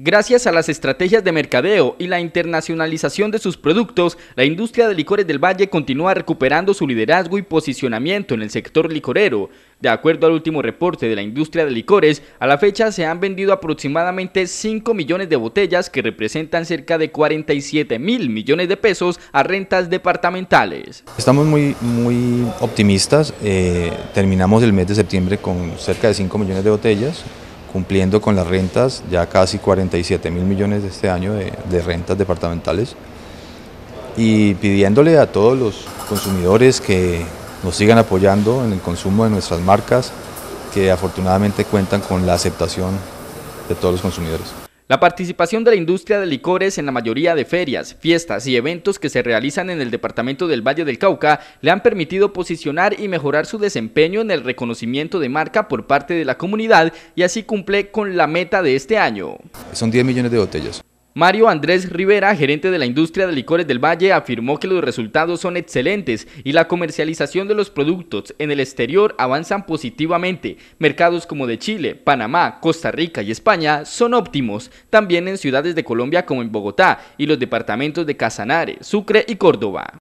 Gracias a las estrategias de mercadeo y la internacionalización de sus productos, la industria de licores del Valle continúa recuperando su liderazgo y posicionamiento en el sector licorero. De acuerdo al último reporte de la industria de licores, a la fecha se han vendido aproximadamente 5 millones de botellas que representan cerca de 47 mil millones de pesos a rentas departamentales. Estamos muy, muy optimistas, eh, terminamos el mes de septiembre con cerca de 5 millones de botellas, cumpliendo con las rentas, ya casi 47 mil millones de este año de, de rentas departamentales, y pidiéndole a todos los consumidores que nos sigan apoyando en el consumo de nuestras marcas, que afortunadamente cuentan con la aceptación de todos los consumidores. La participación de la industria de licores en la mayoría de ferias, fiestas y eventos que se realizan en el departamento del Valle del Cauca le han permitido posicionar y mejorar su desempeño en el reconocimiento de marca por parte de la comunidad y así cumple con la meta de este año. Son 10 millones de botellas. Mario Andrés Rivera, gerente de la industria de licores del Valle, afirmó que los resultados son excelentes y la comercialización de los productos en el exterior avanzan positivamente. Mercados como de Chile, Panamá, Costa Rica y España son óptimos, también en ciudades de Colombia como en Bogotá y los departamentos de Casanare, Sucre y Córdoba.